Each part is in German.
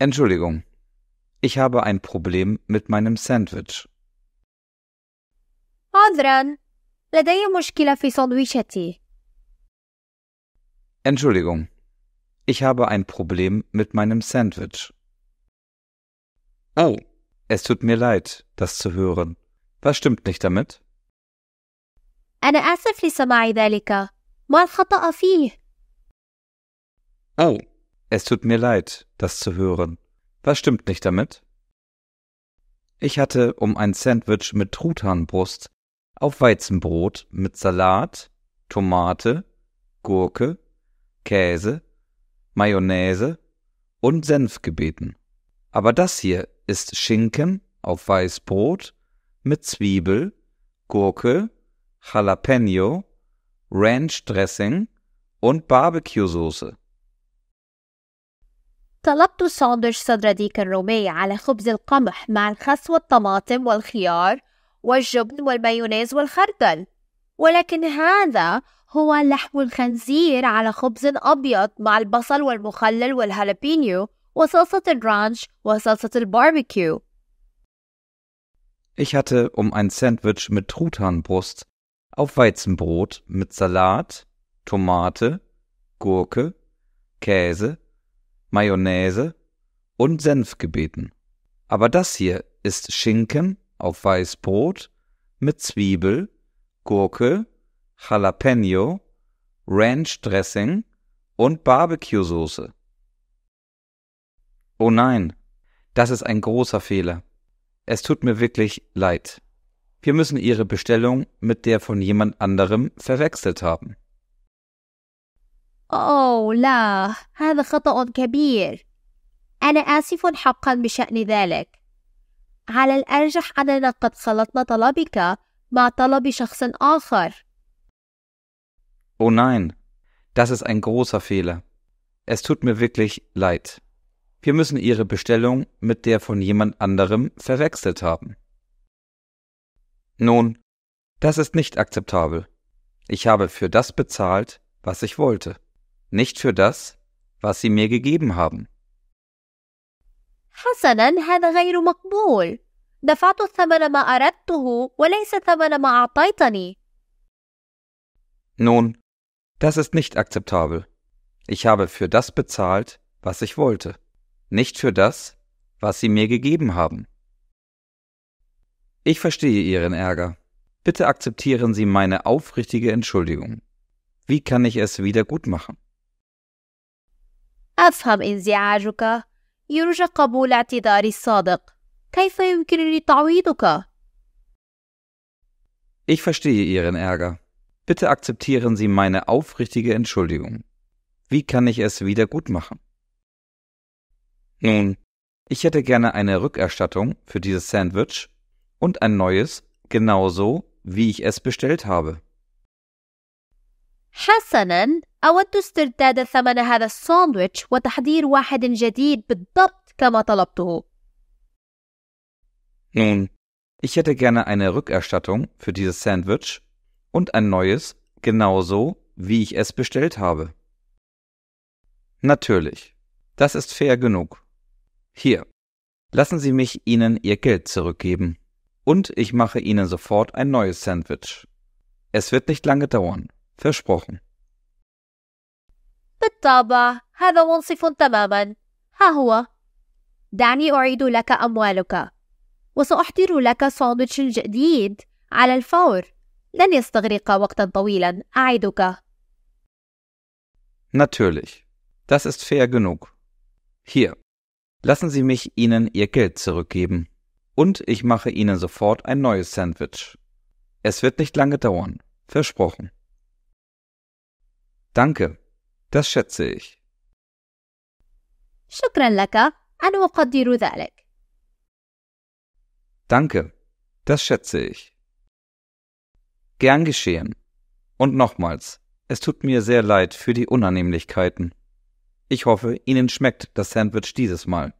Entschuldigung, ich habe ein Problem mit meinem Sandwich. عذرا لدي مشكلة في سندويشتي. Entschuldigung, ich habe ein Problem mit meinem Sandwich. Oh, es tut mir leid, das zu hören. Was stimmt nicht damit? أنا آسف لسماع ذلك. ما الخطأ فيه؟ Oh, es tut mir leid, das zu hören. Was stimmt nicht damit? Ich hatte um ein Sandwich mit Truthahnbrust auf Weizenbrot mit Salat, Tomate, Gurke, Käse, Mayonnaise und Senf gebeten. Aber das hier ist Schinken auf Weißbrot mit Zwiebel, Gurke, Jalapeno, Ranch Dressing und Barbecue Soße. طلبت ساندويتش صدر ديك الرومية على خبز القمح مع الخس والطماطم والخيار والجبن والمايونيز والخردل ولكن هذا هو لحم الخنزير على خبز أبيض مع البصل والمخلل والهالبينيو وصلصة الرانش وصلصة الباربيكيو. Ich hatte um ein Sandwich mit Truthahnbrust auf Weizenbrot mit Salat, Tomate, Gurke, Käse, Mayonnaise und Senf gebeten. Aber das hier ist Schinken auf Weißbrot mit Zwiebel, Gurke, Jalapeno, Ranch Dressing und Barbecue Soße. Oh nein, das ist ein großer Fehler. Es tut mir wirklich leid. Wir müssen Ihre Bestellung mit der von jemand anderem verwechselt haben. أوه oh لا هذا خطأ كبير أنا آسف حقا بشأن ذلك على الأرجح أننا قد خلطنا طلبك مع طلب شخص آخر Oh nein, das ist ein großer Fehler. Es tut mir wirklich leid. Wir müssen Ihre Bestellung mit der von jemand anderem verwechselt haben. Nun, das ist nicht akzeptabel. Ich habe für das bezahlt, was ich wollte nicht für das, was sie mir gegeben haben. حسنا هذا غير مقبول دفعت ثمن ما أردته وليس ثمن ما أعطيتني Nun, das ist nicht akzeptabel. Ich habe für das bezahlt, was ich wollte, nicht für das, was Sie mir gegeben haben. Ich verstehe Ihren Ärger. Bitte akzeptieren Sie meine aufrichtige Entschuldigung. Wie kann ich es wieder gut machen? أفهم انزعاجك يرجى قبول اعتذاري الصادق كيف يمكنني تعويضك Ich verstehe Ihren Ärger. Bitte akzeptieren Sie meine aufrichtige Entschuldigung. Wie kann ich es wieder gut machen? Nun, ich hätte gerne eine Rückerstattung für dieses Sandwich und ein neues, genauso wie ich es bestellt habe. حسنا أود استرداد ثمن هذا الساندويتش وتحضير واحد جديد بالضبط كما طلبته. Nun, ich hätte gerne eine Rückerstattung für dieses Sandwich und ein neues, genauso wie ich es bestellt habe. Natürlich, das ist fair genug. Hier, lassen Sie mich Ihnen Ihr Geld zurückgeben. Und ich mache Ihnen sofort ein neues Sandwich. Es wird nicht lange dauern. Versprochen. بالطبع هذا منصف تماما ها هو دعني أعيد لك أموالك وسأحضر لك ساندويتش جديد على الفور لن يستغرق وقتا طويلا أعدك Natürlich. Das ist fair genug. Hier. Lassen Sie mich Ihnen Ihr Geld zurückgeben. Und ich mache Ihnen sofort ein neues Sandwich. Es wird nicht lange dauern. Versprochen. Danke, das schätze ich. شكرا لك أنا أقدر ذلك. Danke, das schätze ich. Gern geschehen. Und nochmals, es tut mir sehr leid für die Unannehmlichkeiten. Ich hoffe, Ihnen schmeckt das Sandwich dieses Mal.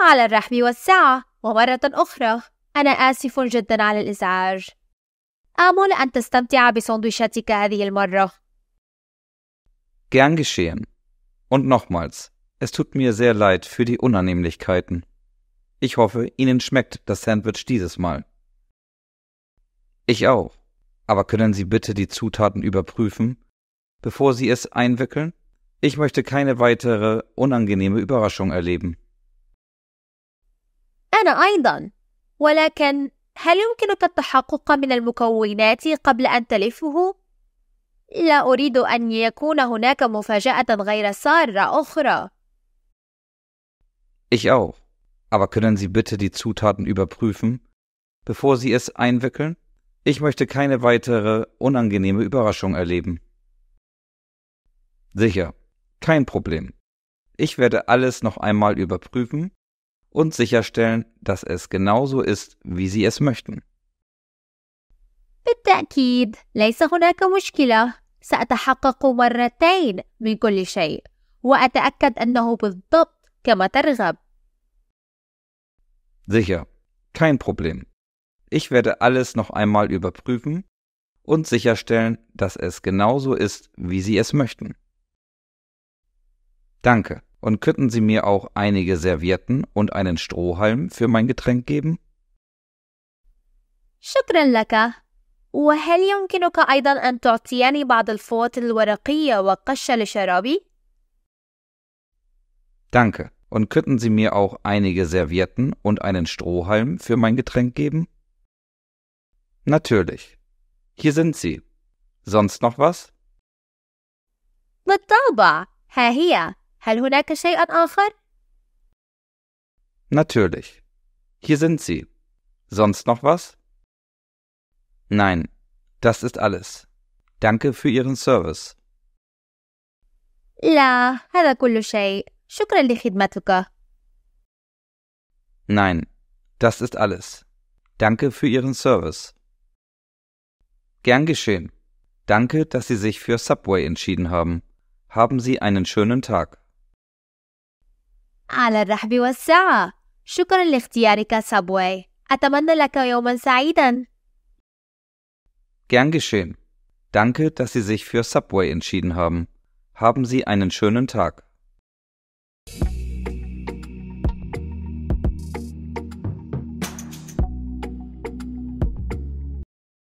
على الرحب والسعة ومرة أخرى أنا آسف جدا على الإزعاج آمل أن تستمتع بسندويشتك هذه المرة. Gern geschehen. Und nochmals, es tut mir sehr leid für die Unannehmlichkeiten. Ich hoffe, Ihnen schmeckt das Sandwich dieses Mal. Ich auch. Aber können Sie bitte die Zutaten überprüfen, bevor Sie es einwickeln? Ich möchte keine weitere unangenehme Überraschung erleben. أنا أيضا، ولكن هل يمكنك التحقق من المكونات قبل أن تلفه؟ لا أريد أن يكون هناك مفاجأة غير سارة أخرى. Ich auch. Aber können Sie bitte die Zutaten überprüfen, bevor Sie es einwickeln? Ich möchte keine weitere unangenehme Überraschung erleben. Sicher, kein Problem. Ich werde alles noch einmal überprüfen und sicherstellen, dass es genauso ist, wie Sie es möchten. بالتأكيد ليس هناك مشكلة سأتحقق مرتين من كل شيء وأتأكد أنه بالضبط كما ترغب Sicher, kein Problem. Ich werde alles noch einmal überprüfen und sicherstellen, dass es genauso ist, wie Sie es möchten. Danke. Und könnten Sie mir auch einige Servietten und einen Strohhalm für mein Getränk geben? شكرا لك. وهل يمكنك أيضا أن تعطيني بعض الفوط الورقية وقشة لشرابي؟ Danke. Und könnten Sie mir auch einige Servietten und einen Strohhalm für mein Getränk geben? Natürlich. Hier sind sie. Sonst noch was? بالطبع. ها هي. هل هناك شيء آخر؟ Natürlich. Hier sind sie. Sonst noch was? Nein, das ist alles. Danke für Ihren Service. لا، هذا كل شيء. شكرا لخدمتك. Nein, das ist alles. Danke für Ihren Service. Gern geschehen. Danke, dass Sie sich für Subway entschieden haben. Haben Sie einen schönen Tag. على الرحب والسعة شكرا لاختيارك سابواي أتمنى لك يوما سعيدا Gern geschehen. Danke, dass Sie sich für Subway entschieden haben. Haben Sie einen schönen Tag.